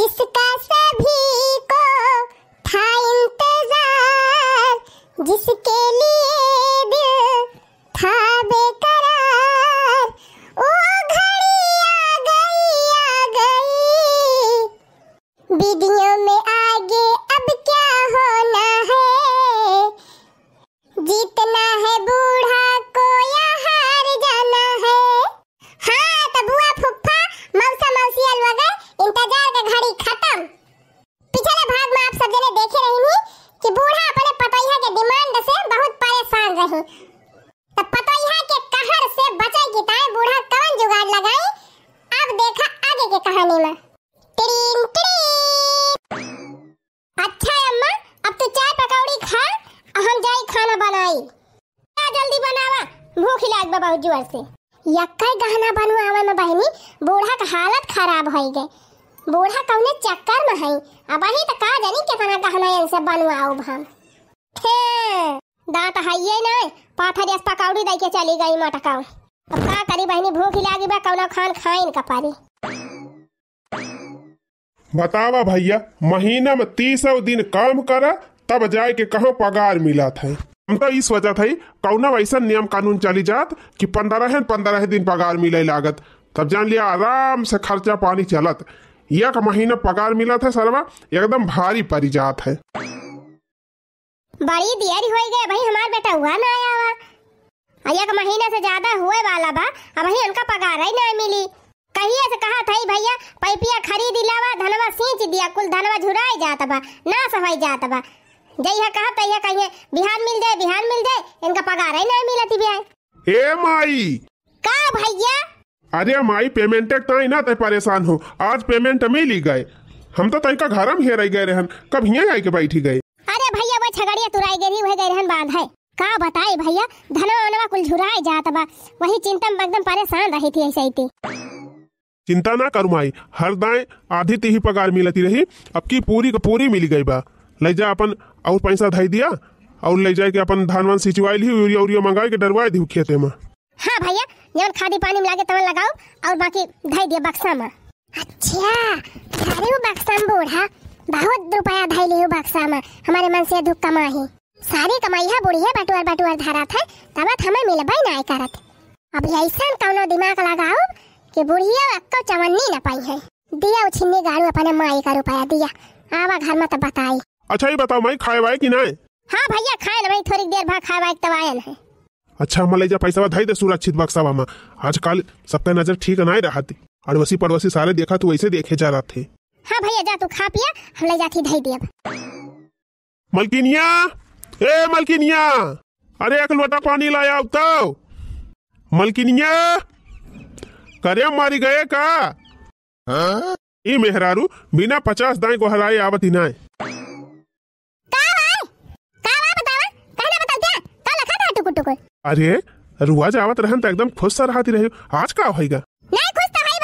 Isso se café, बा बहुत जोर से यक्का गहना बनु आवे में बहनी बूढ़ा का हालत खराब हो गई बूढ़ा कौने चक्कर में है अब ही तो का जानी के कितना गहना इनसे बनवाओ भम थे दांत है ये ना पाथर एस पकौड़ी दे के चली गई मटकाऊ अब का करी बहनी भूख लागी बा कौना खान खाइन का पारी बतावा भैया महीना में तीसौ दिन काम करा तब जाए के कहाँ पगार मिला था उनका इस वजह था कौना वैसा नियम कानून चली जात कि पंद्रह पंद्रह दिन पगार मिले लागत तब जान लिया आराम से खर्चा पानी चलत एक महीना पगार मिला था सरवा एकदम भारी पड़ी जात है बड़ी देरी हो गई भाई हमार बेटा हुआ ना आया हुआ एक महीने से ज्यादा हुए वाला बा अब ही उनका पगार ही नहीं मिली कहिए से कहा था भैया पाइपिया खरीद लावा धनवा सींच दिया कुल धनवा झुराई जाता बा ना सवाई जाता बा जइहा कहा तइहा कहिए बिहान मिल जाए बिहान मिल जाए इनका पगार है नहीं मिलती बिहान ए माई का भैया अरे माई पेमेंट तक ताई ना तय परेशान हो आज पेमेंट मिल ही गए हम तो तई का घरम हे हेराई गए रहन कब हिया आई के बैठी गए अरे भैया वो छगड़िया तुराई गई वह गए रहन बांध है का बताई भैया धनवा वनवा कुल झुराए जात बा वही चिंता में एकदम परेशान रही थी ऐसे थी चिंता ना करू माई हर दाएं आधी ती ही पगार मिलती रही अब की पूरी का पूरी मिल गई बा ले लैजा अपन और पैसा धाई दिया और ले जाए के अपन धान वान सिंचवाई ली यूरिया उरिया मंगाए के डरवा दी खेते में हाँ भैया जवन खादी पानी मिला के तवन लगाओ और बाकी धाई दिया बक्सा में अच्छा अरे वो बक्सा में बूढ़ा बहुत रुपया धाई लियो बक्सा में हमारे मन से दुख कमा ही सारी कमाई है बुढ़िया बटुआर बटुआर धारा था तब हमें मिले भाई ना करत अब ऐसा कौनो दिमाग लगाओ कि बुढ़िया अक्को चवन्नी ना पाई है दिया उछिन्नी गाड़ू अपने माई का रुपया दिया आवा घर में तब तो बताई अच्छा ये बताओ मैं खाए वाए कि नहीं हाँ भैया खाए भाई थोड़ी देर भाग खाए वाए तब आए है अच्छा हम जा पैसा धई दे सुरक्षित बक्सा में आजकल सबका नजर ठीक नहीं रहा रहती अड़वसी पड़ोसी सारे देखा तो वैसे देखे जा रहा थे हाँ भैया जा तू खा पिया हम ले जाती धई दिया मलकिनिया ए मलकिनिया अरे एक लोटा पानी लाया अब तो मलकिनिया करे मारी गए का हाँ? ई मेहरारू बिना पचास दाई को हराए आवत ही ना अरे रुआ जावत रहन तो एकदम खुश सर हाथी रहे आज का होएगा नहीं खुश तो हई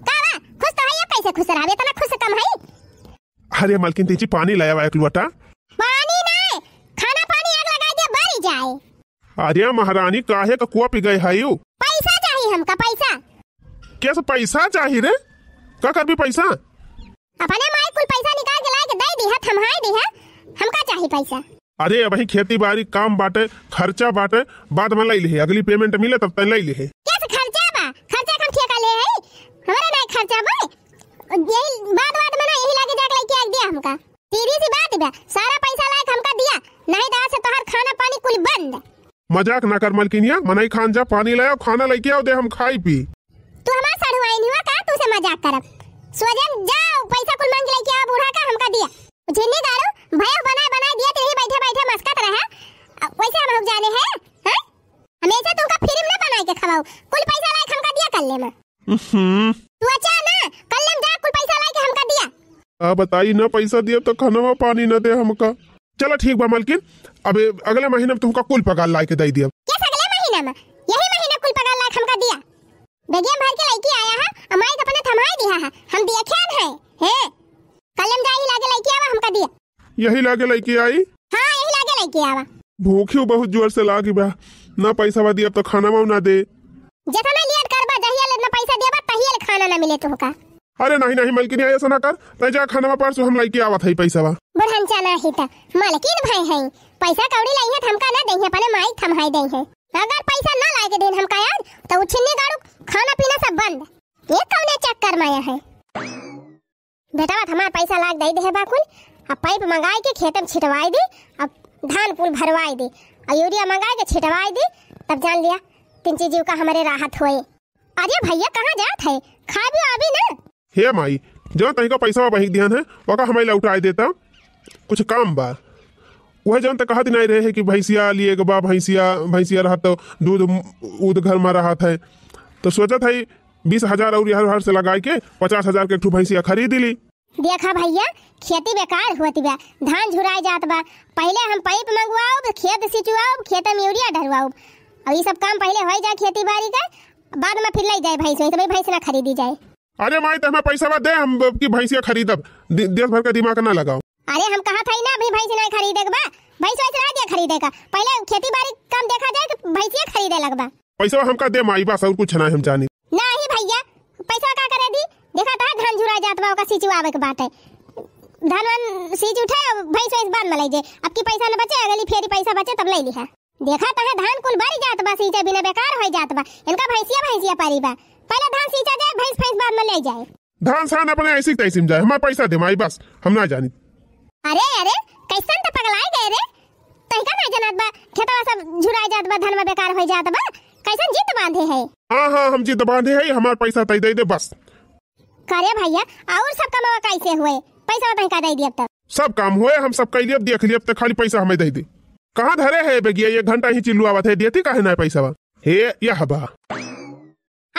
बतावा कावा खुश तो या कैसे खुश रहबे तना तो खुश कम है अरे मलकिन तीची पानी लाया हुआ एक लोटा पानी नहीं खाना पानी आग लगा दे बरी जाए अरे महारानी काहे का कुआ पी गए है यू पैसा चाहिए हमका पैसा कैसे पैसा चाहिए रे का कर भी पैसा अपने माई कुल पैसा निकाल के लाए के दे दी हम हाय दी हमका चाहिए पैसा अरे अब खेती बाड़ी काम बाटे खर्चा बाटे बाद में लाई लिहे अगली पेमेंट मिले तब तक लाई लिहे मजाक ना कर मलकिनिया मनाई खान जा पानी लाया खाना लेके आओ दे हम खाई पी तू हमार सड़वाई नहीं हुआ का तू से मजाक करब सोजन जाओ पैसा कुल मांग लेके आ बूढ़ा का हमका दिया जिन्नी दारू भय बनाए बनाए दिया तेरे बैठे बैठे मस्कत रहा वैसे हम लोग जाने हैं हैं हमेशा तुमका तो फिल्म ना बनाए के खवाओ कुल पैसा लाए हमका दिया कल ले में हम्म। तू अच्छा ना कल ले जा कुल पैसा लाए के हमका दिया आ बताई ना पैसा दिए तो खाना पानी ना दे हमका चलो ठीक बा मलकिन अबे अगले महीने में तुमका कुल पगार लाए के दे दिया यस अगले महीने में यही महीने कुल पगार लाए हमका दिया बेगम भर के लड़की आया है हमारी तो अपने थमाई दिया है हम देखे हैं हैं कलम जाई लागे लइकी आवा हमका दिया यही लागे लइकी आई हां यही लागे लइकी आवा हो बहुत जोर से लागी बा ना पैसा वा दिया तो खाना वा ना दे जब हमें लियत करबा दहिया ले ना पैसा देबा तहिया ले खाना ना मिले तो होका अरे नहीं नहीं मलकिन ऐसा ना कर तै जा खाना वा परसों हम लइकी आवा थई पैसा वा बढ़न चला ही ता मलकिन भाई है पैसा कौड़ी है थमका ना दहिया पने माई थमहाई दे है अगर पैसा ना लाए के दिन हमका यार तो उछिन्नी गाड़ू खाना पीना सब बंद ये कौने चक्कर माया है बेटा बात हमार पैसा लाग दे दे बा कुल अब पाइप मंगाए के खेत में छिटवाई दी अब धान पुल भरवाई दी और यूरिया मंगाए के छिटवाई दी तब जान लिया तीन चीज का हमारे राहत हुए अरे भैया कहाँ जात है खा भी अभी ना हे माई जो तही का पैसा बहिक ध्यान है वका हमारे लौटाई देता कुछ काम बा वह जन तो कहते नहीं रहे है कि भैंसिया लिए बा भैंसिया भैंसिया रहा तो दूध उध घर में रहा था तो सोचा था बीस हजार और हर हर से लगा के पचास हजार के भैंसिया खरीद ली देखा भैया खेती बेकार होती बा धान झुराए जात बा पहले हम पाइप मंगवाओ खेत सिंचवाओ खेत में यूरिया डलवाओ और ये सब काम पहले हो जाए खेती बाड़ी का बाद में फिर ले जाए भैंस वही तो भैंस ना खरीदी जाए अरे माई तो हमें पैसा दे हम की भैंसिया खरीदब देश भर का दिमाग ना लगाओ अरे हम कहा था ना अभी भैंस ना खरीदे बा भैंस वैसे ना दिया खरीदे का पहले खेती बाड़ी काम देखा जाए तो भैंसिया खरीदे लगबा पैसा हमका दे माई बस और कुछ ना हम जाने दी भैया पैसा का करे दी देखा था तो धान झुरा जात बा ओका सीचू आवे के बात है धान वन सिच उठे भैंस भैंस बांध में जे अब की पैसा न बचे अगली फेरी पैसा बचे तब ले ली है देखा था तो धान कुल बारी जात बा सिचे बिना बेकार हो जात बा इनका भैंसिया भैंसिया पारी बा पहले धान सीचा जाए भैंस भैंस बांध में ले जाए धान सान अपने ऐसी तैसी जाए हमारा पैसा दे माई बस हम ना जानी अरे अरे कैसन त तो पगलाए गए रे तहका ना जानत बा खेतवा सब झुरा जात बा धनवा बेकार हो जात बा कैसा जीत बांधे है हाँ हाँ हम जीत बांधे है हमारा पैसा तय तो दे दे बस करे भैया और सब कमावा कैसे हुए पैसा बताए तो का दे अब तक तो। सब काम हुए हम सब कह देख लिया अब तक खाली पैसा हमें दे दी कहाँ धरे है बेगिया ये घंटा ही चिल्लू आवत है देती काहे ना पैसा हे यह बा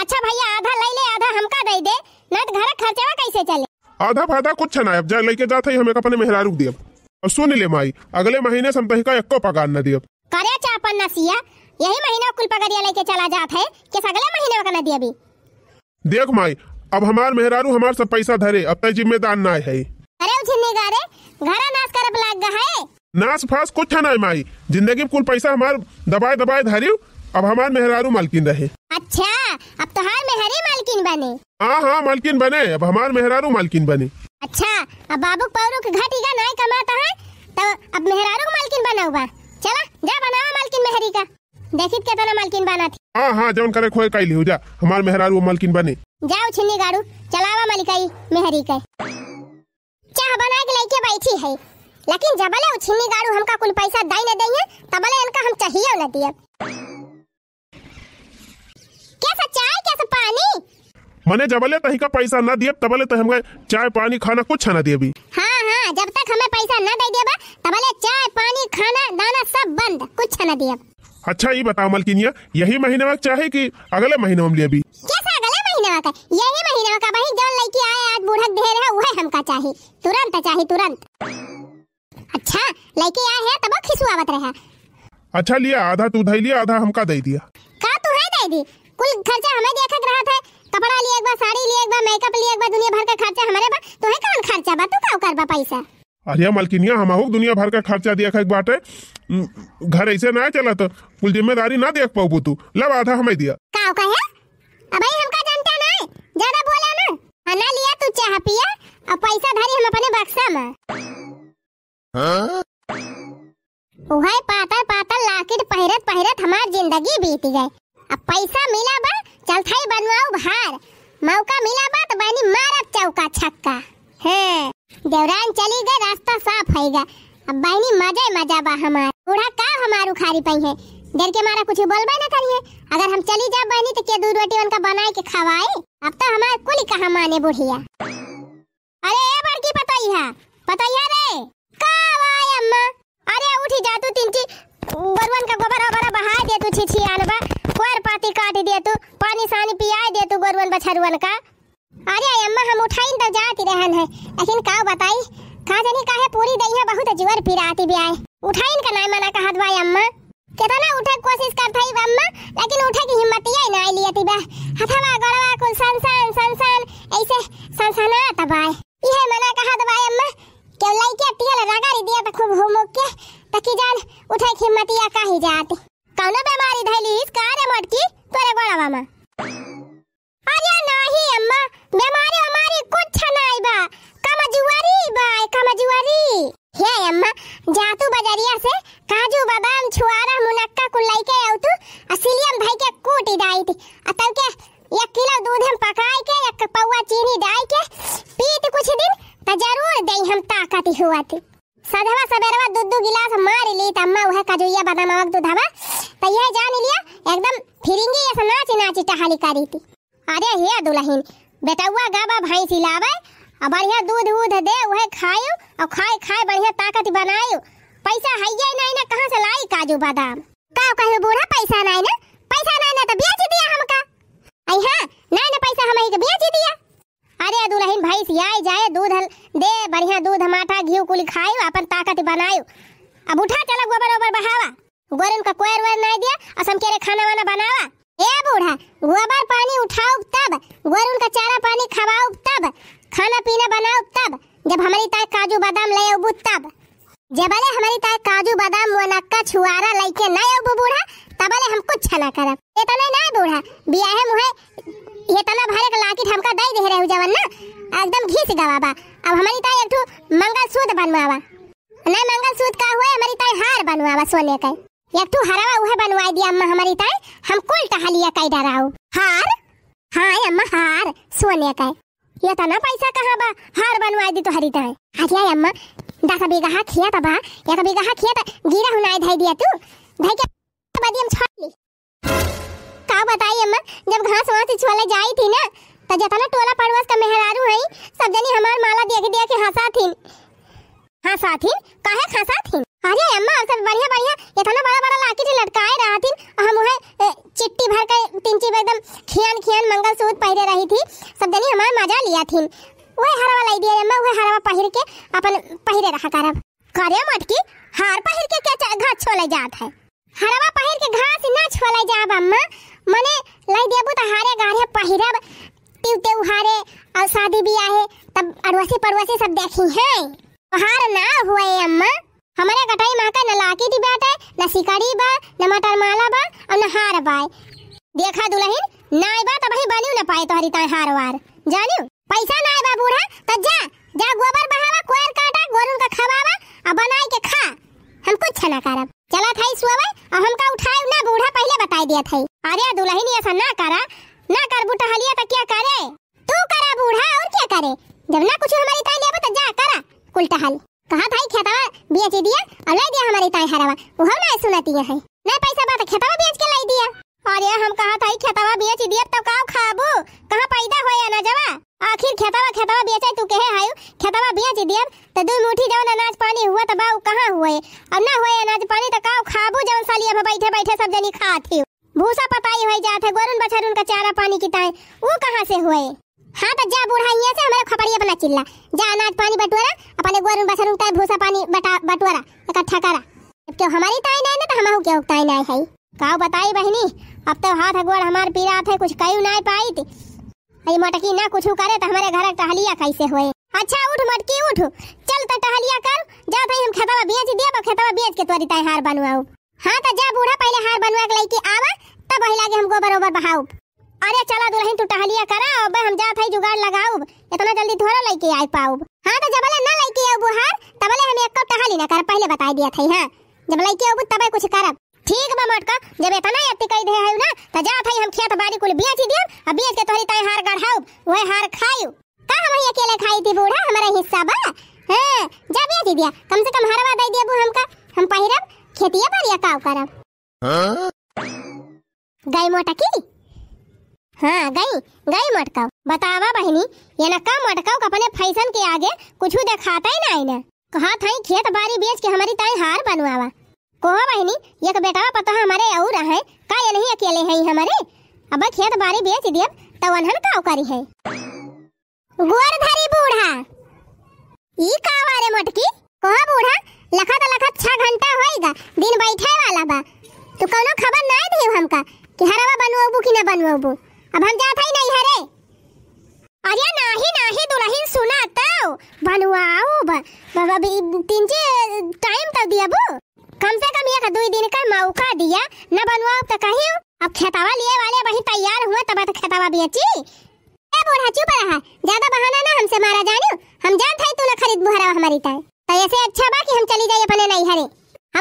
अच्छा भैया आधा ले ले आधा हमका दे दे नट घर खर्चवा कैसे चले आधा फायदा कुछ ना अब जा लेके जाते ही हमें अपने मेहरा रुक दिया और सुन ले माई अगले महीने समतही का एक पगार न दिया करे चापन नसिया यही महीना कुल पगड़िया लेके चला जात है कि अगले महीने का नदी अभी देख माई अब हमार मेहरारू हमार सब पैसा धरे अब तक जिम्मेदार ना है अरे उछिन्नी गारे घरा नाश कर लाग गा है नाश फास कुछ ना माई जिंदगी कुल पैसा हमार दबाए दबाए धरियो अब हमार मेहरारू मालकिन रहे अच्छा अब तो हर मेहरी मालकिन बने हाँ हाँ मालकिन बने अब हमार मेहरारू मालकिन बने अच्छा अब बाबू पौरू के घटी का नहीं कमाता है तो अब मेहरारू मालकिन बना हुआ चला जा बनाओ मालकिन मेहरी का देखित के केतना मालकिन बना थी हां हां जौन करे खोए काई लियो जा हमार मेहरार वो मालकिन बने जाओ छिन्नी गाड़ू चलावा मालिकाई मेहरी के चाह बना के लेके बैठी है लेकिन जबले ओ छिन्नी गाड़ू हमका कुल पैसा दई न दई तबले इनका हम चाहिए न दिए कैसा चाय कैसा पानी मने जबले तही का पैसा ना दिए तबले तो हमके चाय पानी खाना कुछ ना दिए अभी हां हां जब तक हमें पैसा ना दे देबा तबले चाय पानी खाना दाना सब बंद कुछ ना दिए अच्छा ये बताओ मलकिनिया यही महीने वक्त चाहे कि अगले महीने हम लिए भी महीने यही महीने आए आज बूढ़क ढेर है हमका चाहे तुरंत चाहे तुरंत अच्छा आए हैं तब रहा अच्छा लिया आधा तू धई लिया आधा हमका दे दिया का तू है दे दी कुल खर्चा हमें देखा रहा था कपड़ा लिए एक बार साड़ी लिए एक बार मेकअप लिए एक बार दुनिया भर का खर्चा हमारे बा तो है कौन खर्चा बा तू का कर बा पैसा अरे मालकिनिया हमाहुक दुनिया भर का खर्चा देख एक घर ऐसे ना चला तो कुल जिम्मेदारी ना देख पाऊ तू लव आधा हमें दिया का अबे जानता ना ज्यादा बोला ना लिया तू चाह पिया और पैसा धरी हम अपने बक्सा में हां ओहे पातल पातल लाकेट हमार जिंदगी बीत अब पैसा मिला बा मौका मिला बा तो बनी मारत चौका छक्का देवरान चली गए रास्ता साफ है गा अब बहनी मजे मजा बा हमार बूढ़ा का हमार उखारी पई है डर के मारा कुछ बोलबे ना करिए अगर हम चली जा बहनी तो के दूध रोटी उनका बनाए के खवाए अब तो हमार कुल कहां माने बुढ़िया अरे ए बड़की पतई है पतई रे का वाय अम्मा अरे उठी जा तू तीन ची बरवन का गोबर वगैरह बहा दे तू छिछियान आनबा कोर पाती काट दे तू पानी सानी पिया दे तू गोरवन बछरवन का अरे अम्मा हम उठाई तो जाती रहन है लेकिन का बताई का जाने का है पूरी दही है बहुत जोर पिराती भी आए उठाई का ना मना कहत भाई अम्मा कितना उठे कोशिश करत है अम्मा लेकिन उठे की हिम्मत ही ना आई लियती बा हथवा गड़वा कुल सनसन सनसन ऐसे सनसना तबाए यह मना कहत भाई अम्मा के लइके टियल रगारी दिया त खूब हो के तकी जान उठे की हिम्मत या काहे जात कौनो बीमारी धैली इस कारे मटकी तोरे गोड़वा में बेमारी हमारी कुछ नहीं बा कमजुआरी बा कमजुआरी हे अम्मा जातू बजरिया से काजू बादाम छुआरा मुनक्का कुल लइके आउतु असलियम भाई के कोटी दाई थी अतन के एक किलो दूध हम पकाए के एक पौवा चीनी डाई के पीत कुछ दिन त जरूर देई हम ताकत हुआ थी सधवा सबेरवा दूध दू गिलास मार ली त अम्मा वह काजूया बादाम आवक दूधवा त ये जान लिया एकदम फिरिंगी ऐसा नाच नाच टहली करी थी अरे हे दुल्हन बेटुआ गाबा भैंस लावे और बढ़िया दूध उध दे वह खायो और खाए खाए बढ़िया ताकत बनायो पैसा है हैये नहीं ना कहां से लाई काजू बादाम का कहू बूढ़ा पैसा नहीं ना पैसा नहीं ना तो बेच दिया हमका आई हां नहीं ना पैसा हम के बेच दिया अरे दुल्हन भैंस आए जाए दूध दे बढ़िया दूध माठा घी कुल खायो अपन ताकत बनायो अब उठा चला गोबर ओबर बहावा गोरन का कोयर वर नहीं दिया असम के खाना वाना बनावा ए बूढ़ा गोबर पानी उठाओ तब गोर का चारा पानी खवाओ तब खाना पीना बनाओ तब जब हमारी ताई काजू बादाम ले आबू तब जब अरे हमारी ताई काजू बादाम मुनक्का छुआरा लेके ना आबू बूढ़ा तब अरे हम कुछ ना तो नहीं ना बूढ़ा बियाह बियाहे मुहे इतना तो भारे का लाकिट हमका दई दे रहे हो जवन ना एकदम घिस गवाबा अब हमारी ताई एक ठो मंगल बनवावा नहीं मंगलसूत्र का हुआ हमारी ताई हार बनवावा सोने का या तू हरावा उहे बनवाई दिया अम्मा हमारी ताई हम कोल टहलिया काई डराओ हार हाय अम्मा हार सोने का ये तो ना पैसा कहाँ बा हार बनवाई दी तो हरी ताई अरे यार अम्मा दासा बेगा हा खिया ता बा या कभी तो गहा खिया ता गिरा हुनाई धाई दिया तू धाई के बाद हम छोड़ ली का बताई अम्मा जब घास वहां से छोले जाई थी ना तो जतना टोला पड़वास का मेहरारू हई सब जनी हमार माला दिया के दिया के हंसा थी हंसा थी काहे हंसा थी अरे अम्मा सब बढ़िया बढ़िया ये तो ना बड़ा बड़ा लाके जे लटकाए रहा थी हम वह चिट्टी भर के पिंची में एकदम खियान खियान मंगल सूत पहरे रही थी सब जनी हमार मजा लिया थी वह हरा वाला दिया अम्मा वह वाला पहर के अपन पहरे रहा कर अब करे मटकी हार पहर के क्या घास छोले जात है हरवा पहर के घास ना छोले जाब अम्मा मने लई देबो त हारे गाढ़े पहरब टिव टिव हारे और शादी भी आए तब अड़वासी पड़वासी सब देखी है हार ना हुए अम्मा हमारे कटाई माँ का न लाकी दी बात है न सिकड़ी बा न मटर माला बा और न हार बाय देखा दुलहिन ना बा तब तो ही बनियो न पाए तो हरी ताय हार वार जानियो पैसा ना बा बूढ़ा तो जा जा गोबर बहावा कोयर काटा गोरुन का खबावा अब बनाई के खा हम कुछ ना करब चला था इस सुवे और हमका उठाए ना बूढ़ा पहले बताई दिया था अरे दुल्हन ऐसा ना करा ना कर बूटा हलिया तो क्या करे तू करा बूढ़ा और क्या करे जब ना कुछ हमारी ताय लेबा तो जा करा कुलटा हल कहा भाई खेतवा बेच दिया और लाई दिया हमारे ताई हरावा वो हम ना सुनती है ना पैसा बात खेतवा बेच के लाई दिया अरे हम कहा था खेतवा बेच दिया तो का खाबू कहां पैदा होया ना जवा आखिर खेतवा खेतवा बेचे तू कहे हायो खेतवा बेच दिया तो दो मुट्ठी जवन अनाज पानी हुआ तो बाऊ कहां हुए अब ना हुए अनाज पानी तो का खाबू जवन साली अब बैठे बैठे सब जनी खात भूसा पताई होई जात है गोरन बछरुन का चारा पानी की ताए वो कहां से हुए हां तो जा बुढ़ाइया से हमारे खपड़िया बना चिल्ला जा अनाज पानी बटवारा अपने गोर में बसर उतार भूसा पानी बटा बटवारा इकट्ठा करा अब तो हमारी ताई नहीं ना तो हमारू क्यों ताई नहीं है काओ बताई बहनी अब तो हाथ गोड़ हमार पीरा थे कुछ कयु नहीं पाई थी अरे मटकी ना कुछ करे तो हमारे घर टहलिया कैसे होए अच्छा उठ मटकी उठ चल तो टहलिया कर जा भाई हम खेतवा बेच दिया खेतवा बेच के तोरी ताई हार बनवाऊ हां तो जा बूढ़ा पहले हार बनवा के लेके आवा तब पहला के हम गोबर ओबर बहाऊ अरे चला दुल्हन तू टहलिया करा अब हम जात है जुगाड़ लगाऊ इतना जल्दी थोड़ा लेके आई पाऊ हां तो जबले ना लेके आऊ बुहार तबले हम एक कप टहली ना कर पहले बता दिया थई हां जब लेके आऊ तबे कुछ कर ठीक बा मटका जब इतना यति कह दे है ना त तो जात है हम खेत बाड़ी कुल बेच दियम अब बेच के तोरी तई हार गढ़ाऊ ओए हार खायू का हम ही अकेले खाई थी बूढ़ा हमारा हिस्सा बा हां जा बेच दिया कम से कम हरवा दे देबू हमका हम पहिरब खेतिया बारिया का करब हां गाय मोटा की हाँ गई गई मटका बतावा बहनी ये नक्का मटकाव अपने फैशन के आगे कुछ दिखाता ही नहीं ना कहा था खेत बारी बेच के हमारी ताई हार बनवावा कहो बहनी एक बेटा पता हमारे और है का ये नहीं अकेले है हमारे अब खेत बारी बेच दिए तो अनहन का करी है गोर धरी बूढ़ा ई का वारे मटकी कहो बूढ़ा लखत लखत छह घंटा होएगा दिन बैठे वाला बा तो कोनो खबर नहीं दियो हमका कि हरवा बनवाबू कि ना बनवाबू अब हम जात ही नहीं हरे अरे नाही नाही दुल्हन सुना तो बनवाओ बाबा भी तीन जे टाइम तक दिया बु कम से कम एक दो दिन का मौका दिया न बनवाओ तो कहियो अब खेतावा लिए वाले वही तैयार हुए तब तक तो खेतावा बेची ए बोरा चुप रहा ज्यादा बहाना ना हमसे मारा जानो हम जात है तू ना खरीद बुहरा हमारी ताय तो ऐसे अच्छा बा कि हम चली जाइए अपने नहीं हरे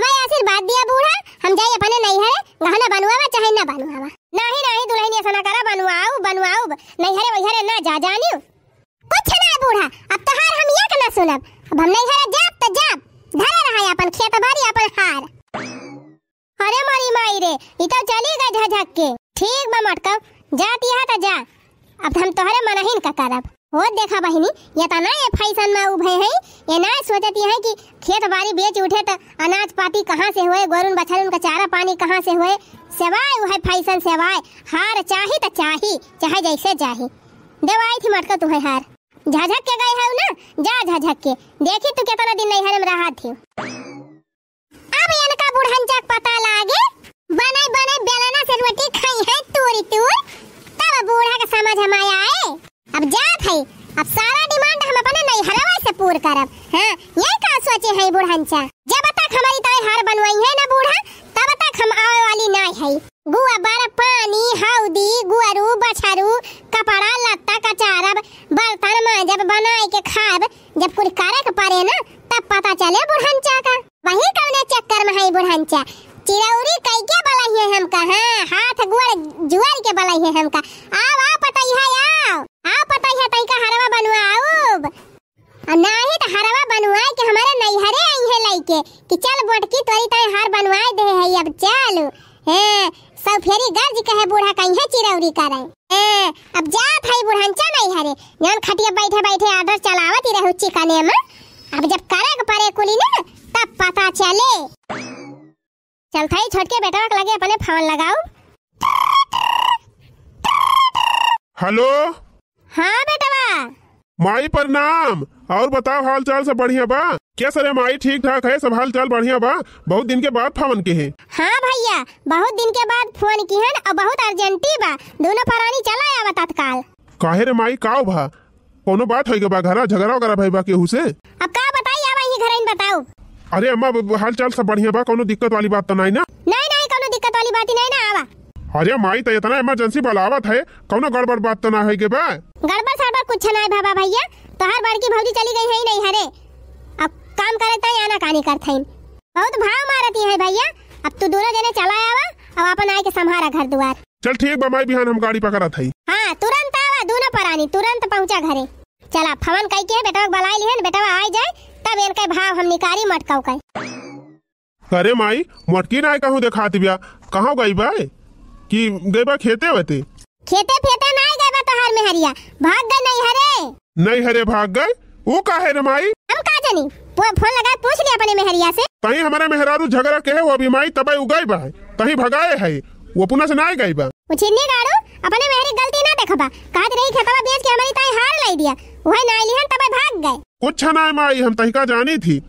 हमारे आशीर्वाद दिया बूढ़ा हम जाइए अपने नहीं हरे गहना बनवावा चाहे ना बनवावा नाही नाही दुल्हन ऐसा ना करा बनवाओ बनवाओ नहीं हरे वही हरे ना जा जाने कुछ ना बूढ़ा अब तो हार हम ये कना सुनब अब हम नहीं हरे जाप तो जाप धरा रहा है अपन खेत भारी अपन हार अरे मारी माई रे ये तो चली गई झझक के ठीक बा मटका जा है तो जा अब हम तोहरे मनहिन का करब हो देखा बहिनी ये तो ना ये फैशन में उभे है ये ना सोचती है कि खेत बारी बेच उठे तो अनाज पाती कहाँ से होए गोरुन बछरुन का चारा पानी कहाँ से होए सेवाए उहे फैसन सेवाए हार चाहि त तो चाहि चाहे जैसे जाहि देवाई थी मटका तुहे हार झझक के गए है ना जा झझक के देखि तू तो केतना दिन नहीं हरम रहा थी अब यन का बुढ़न जाक पता लागे बने बने बेलना से रोटी खाई है तोरी तूर तब बूढ़ा के समझ में आया है अब जा भाई अब सारा डिमांड हम अपने नहीं हरवा से पूर करब हां यही का सोचे है बुढ़न चा जब हमारी ताई हार बनवाई है ना बूढ़ा तब तक हम आवे वाली ना है गुआ बार पानी हाउदी गुआरू बछारू कपड़ा लत्ता कचारब बर्तन मांजब बनाए के खाब जब कुछ के पड़े ना तब पता चले बुढ़नचा का वही कौने चक्कर में है बुढ़नचा चिरौरी के है हम का हां हाथ गुड़ जुआर के है हम का आ आ पता है आओ आ पता है तई का हरवा बनवाओ ना ही तो हरवा बनवाए के हमारे नैहरे आई है लइके कि चल बोटकी तोरी ताए हार बनवाए दे है अब चल हे सब फेरी गर्ज कहे बूढ़ा कहीं है चिरौरी करे ए अब जा भाई चा बूढ़ांचा हरे जान खटिया बैठे बैठे आर्डर चलावत ही रहो चिकने में अब जब करे के परे कुली ना तब पता चले चल थाई छोटके बेटा लगे अपने फोन लगाओ हेलो हाँ बेटा माई पर नाम और बताओ हाल चाल सब बढ़िया बा क्या सर माई ठीक ठाक है सब हाल चाल बढ़िया बा बहुत दिन के बाद फोन की है हाँ भैया बहुत दिन के बाद फोन की है और बहुत अर्जेंटी बा दोनों परानी चला आवा तत्काल काहे रे माई काओ भा कोनो बात होई बा घरा झगड़ा वगैरह भाई बा केहू से अब का बताई आवा ये घर बताओ अरे अम्मा हाल चाल सब बढ़िया बा कोनो दिक्कत वाली बात तो नहीं ना नहीं नहीं कोनो दिक्कत वाली बात ही नहीं ना आवा अरे माई तो इतना इमरजेंसी बुलावत है कौन गड़बड़ बात तो ना है गड़बड़ सड़बड़ कुछ ना है बाबा भैया तो हर बार की भौजी चली गई है ही नहीं हरे अब काम करता तो है आना कानी करते हैं बहुत भाव मारती है भैया अब तू दोनों जने चला आवा अब अपन आए के संभारा घर दुआर चल ठीक बा माई बिहान हम गाड़ी पकड़ा थई हाँ तुरंत आवा दोनों परानी तुरंत पहुँचा घरे चला फवन कई के बेटा बुलाए लिहे बेटा आ जाए तब इनके भाव हम निकारी मटकाऊ कई अरे माई मटकी ना कहूँ दिखाती बिया कहाँ गई भाई कि गई बार खेते वते खेते फेते ना गए तो हर में हरिया भाग गए नहीं हरे नहीं हरे भाग गए वो का है रमाई हम का जानी वो फोन लगा पूछ लिया अपने मेहरिया से कहीं हमारा मेहरारू झगड़ा के है वो अभी माई तबाई उगाई बा कहीं भगाए है वो पुनः से नहीं गई बा उछिनी गाड़ू अपने मेहरी गलती ना बा काज रही खेतवा बेच के हमारी ताई हार लाई दिया वो ना आइली हम तबे भाग गए कुछ ना माई हम तही का जानी थी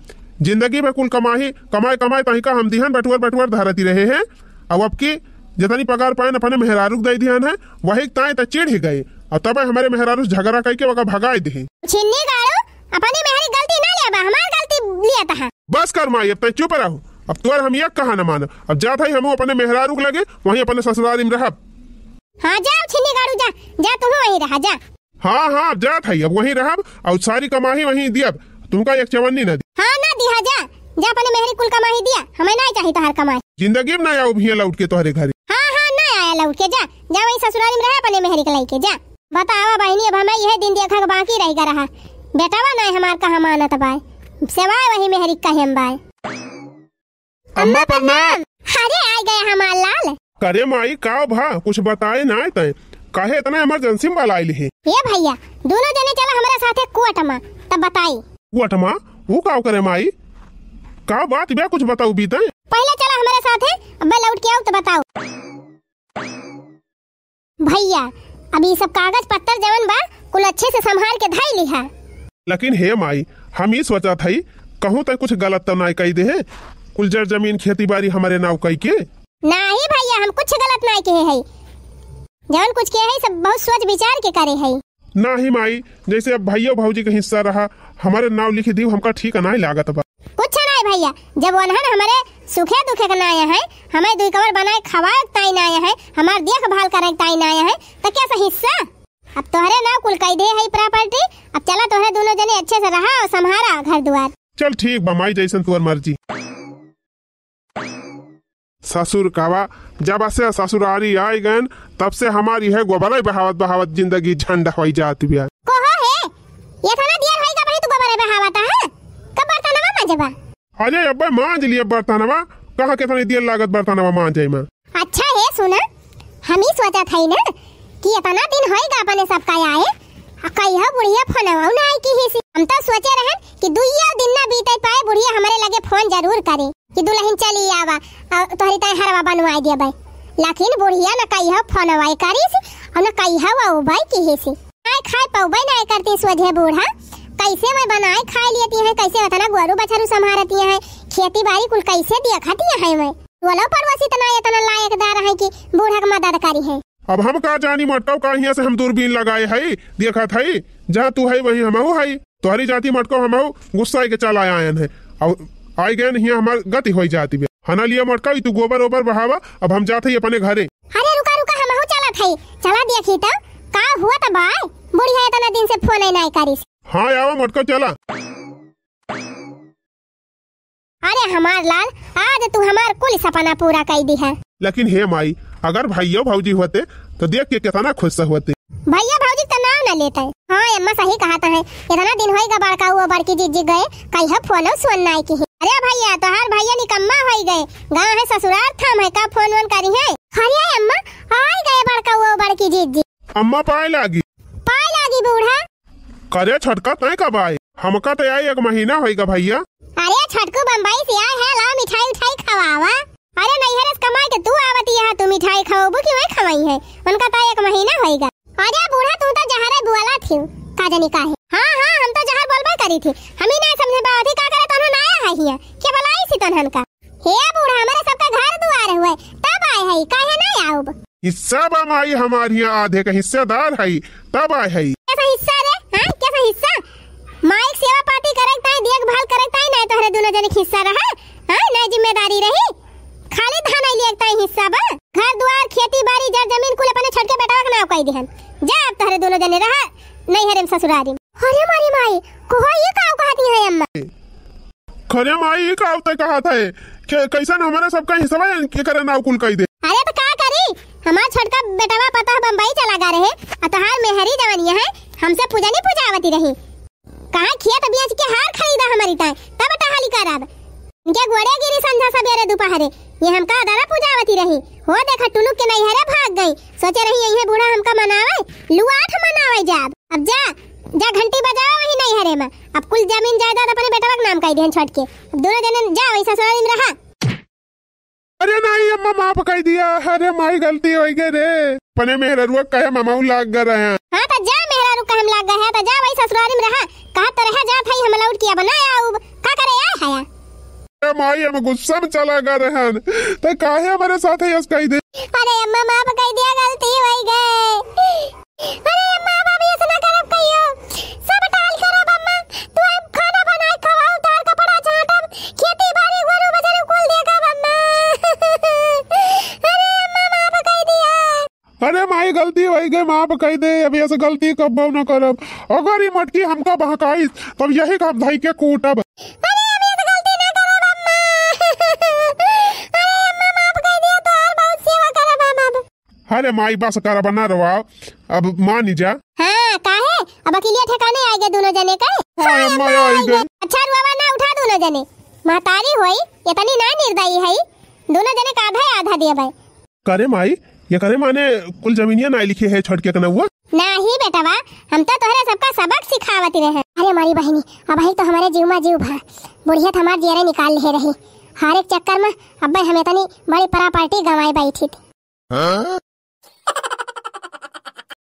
जिंदगी में कुल कमाई कमाए कमाए तही का हम दिहन बटवर बटवर धरती रहे हैं अब अब की जितनी पगार पाइन अपने मेहरारू दे दिया है वही ताए तो चिड़ ही गए और तब हमारे मेहरारू झगड़ा करके के वका भगाए दिही छिन्नी गाड़ो अपने मेहरी गलती ना लेबा हमार गलती लिया तहा बस कर माई अब चुप रहो अब तोर हम यक कहा न मानो अब जा था हम अपने मेहरारू लगे वही अपने ससुराल में रह हाँ जाओ छिन्नी गाड़ो जा जा तुम वहीं रहा जा हां हां जा भाई अब वही रह और सारी कमाई वहीं दियब तुमका एक चवन्नी न दी हाँ ना दिहा जा जा अपने मेहरी कुल कमाई दिया हमें ना चाहिए तोहर कमाई जिंदगी में ना आओ भी लौट के तोहरे घर लौट के जा जा वही ससुराल में रहा अपने मेहरी कलाई के जा बतावा बहनी अब हमें यह दिन देखा का बाकी रह गया रहा बेटावा ना हमार का मानत तबाय सेवाए वही मेहरी का हम बाय अम्मा प्रणाम अरे आ गए हमार लाल करे माई का भा कुछ बताए ना त काहे इतना इमरजेंसी में बुलाइल है ये भैया दोनों जने चलो चला हमारा साथे कुआटमा तब बताई कुआटमा वो का करे माई का बात बे कुछ बताऊ बीते पहले चलो हमारे साथ है अब लौट के आओ तो बताओ भैया अभी सब कागज पत्तर जवन बा कुल अच्छे से संभाल के धाई है लेकिन हे माई हम ही सोचा था कहूँ तक कुछ गलत तो ना कही दे कुल जड़ जमीन खेती बाड़ी हमारे नाव कही के नहीं भैया हम कुछ गलत ना कहे है जवन कुछ के है सब बहुत सोच विचार के करे है ना ही माई जैसे अब भाइयों भाजी का हिस्सा रहा हमारे नाव लिखी दी हमका ठीक ना लागत बा है भैया जब वनहन हमारे सुखे दुखे के नाया है हमें दुई कमर बनाए खवाए ताई नाया है हमारे देखभाल करे ताई नाया है तो क्या सा हिस्सा अब तोहरे ना कुल कई दे है प्रॉपर्टी अब चला तोहरे दोनों जने अच्छे से रहा और संभारा घर द्वार चल ठीक बमाई जैसन तुम्हार मर्जी ससुर कावा जब से ससुर आ रही आई गन तब से हमारी है गोबरे बहावत बहावत जिंदगी झंड हो जाती बिया कोहा है ये थाना दिया है का भाई तू गोबरे बहावत है कब बर्तन मामा जबा अरे अब मान लिए बर्तनवा कहा कितनी देर लागत बर्तनवा मान जाए मां अच्छा है सुना हम ही सोचा था ना कि इतना दिन होएगा अपने सब का आए हाँ, कहिया बुढ़िया फोन फोनवा ना आई की हिसी हम तो सोचे रहे कि दुइया दिन ना बीते पाए बुढ़िया हमारे लगे फोन जरूर करे कि दुलहिन चली आवा और तोहरी ताई तो हरवा बनवा दिया भाई लेकिन बुढ़िया ना कई हाँ फोन फोनवा करी और ना कई कहिया वो भाई की हिसी खाए खाए पौबे ना करती सोझे बूढ़ा कैसे मैं बनाए खाए लेती है कैसे इतना गोरु बछरू संभालती है खेती बाड़ी कुल कैसे देखती है मैं बोलो परवसी तना इतना लायक दार है की बूढ़ा का मदद करी है अब हम कहा जानी मटकाओ का यहाँ से हम दूरबीन लगाए है देखा था जहाँ तू है वही हम है तुहरी जाति मटकाओ हम गुस्सा के चल आया है अब आई गए यहाँ हमारे गति हो जाती है हना लिया मटका तू गोबर ओबर बहावा अब हम जाते अपने घरे अरे रुका रुका हम चला था चला देखी तो का हुआ तो बाय बुढ़िया इतना दिन से फोन नहीं करी हाँ यावा मटका चला अरे हमार लाल आज तू हमार कुल सपना पूरा कर दी है लेकिन हे माई अगर भैया भाजी होते तो देख के कितना खुश होते भैया भाजी तो नाम न ना लेते हाँ अम्मा सही कहता है इतना दिन होगा बड़का हुआ बड़की जी जी गए कल हम फोन सुन ना की है अरे भैया तो हर भैया निकम्मा हो गए गाँव है ससुराल था मैं कब फोन वोन करी है अरे अम्मा आ गए बड़का हुआ बड़की जी जी अम्मा पाए लागी पाए लागी बूढ़ा करे छटका तय कब आए हमका तो आई एक महीना होगा भैया अरे छटको बम्बई से आए हैं ला मिठाई उठाई खवावा अरे नहीं नैहरस कमाई के तो तू आवती है तू मिठाई खाओ की वही खवाई है उनका तो एक महीना होगा अरे बूढ़ा तू तो जहर बुआला थी का जानी का है हाँ हाँ हम तो जहर बोल बोल करी थी हम ही नहीं समझे बावती का करे तो हम आया है क्या बुलाई सी तन हमका हे बूढ़ा हमारे सबका घर दुआर हुए तब आए है काहे ना आओ हिस्सा बमाई हमारी आधे का हिस्सेदार है तब आए है ऐसा हिस्सा रे हिस्सा माइक सेवा पार्टी करक ताई देखभाल करक ताई नहीं तोहरे दोनों जने हिस्सा रहा हां नहीं जिम्मेदारी रही खाली धान आई लेक ताई हिस्सा बा घर द्वार खेती बाड़ी जर जमीन कुल अपने छोड़ के बेटा का नाव कई दिहन जा अब तोहरे दोनों जने रहा नहीं हरेम ससुरारी अरे मारी माई कोहो ये काव कहती है अम्मा खरे माई ये काव त कहा था के कैसन हमारा सबका हिस्सा है के करे नाव कुल कई दे अरे तो का करी हमार छोटका बेटावा पता बंबई चला गा रहे अतहार मेहरी जवानिया है हमसे पूजा नहीं पूजावती रही कहा तभी आज के हार खरीदा हमारी ताए तब टहली कराब इनके गोड़े गिरी संध्या सवेरे दोपहर ये हमका दादा पूजावती रही हो देखा टुनु के नैहरे भाग गई सोचे रही यही है बूढ़ा हमका मनावे लुआठ मनावे जाब अब जा जा घंटी बजाओ वही नैहरे में अब कुल जमीन जायदाद अपने बेटा नाम कह दिए छोड़ के अब दोनों जने जा वैसा सारा दिन रहा अरे नहीं अम्मा माफ कर दिया अरे मारी गलती हो गई रे पने मेरे मेहरुआ कहे मामाऊ लाग गए हैं हां तो जा दारू कहम लाग गए है त तो जा भाई ससुराल में रहा कहा त तो रहा जा भाई हम लौट किया बनाया अब का करे आ हया ए माई हम गुस्सा में चला गए रहन त तो काहे हमारे साथ है यस कह दे अरे अम्मा माफ कह दिया गलती हो गए अरे अम्मा अब ये सुना कर अब कहियो सब टाल करब अम्मा तू अब खाना बनाई खवाऊ दाल कपड़ा जाटम खेती बाड़ी गोरू बजर अरे माई गलती वही गई माफ कह दे अभी ऐसे गलती कब न करब अगर ये मटकी हमको बहकाई तब यही काम धाई के कूटब तो अरे माई बस कर बना रवा अब मान जा हाँ काहे अब अकेले ठिकाने आ गए दोनों जने का हां हाँ, अम्मा हाँ, आ गए हाँ। अच्छा रुआवा ना उठा दोनों जने महतारी होई ये तनी ना निर्दयी है दोनों जने का आधा आधा दिया भाई करे माई ये करे माने कुल जमीनिया ना लिखे है छोड़ के कना हुआ नहीं बेटा बेटवा हम तो तोहरे सबका सबक सिखावती रहे अरे हमारी बहनी अब ही तो हमारे जीव में जीव भा बुढ़िया तो हमारे जियरे निकाल ले रही हर एक चक्कर में अब हमें तनी बड़ी परा पार्टी गवाई बैठी थी हाँ?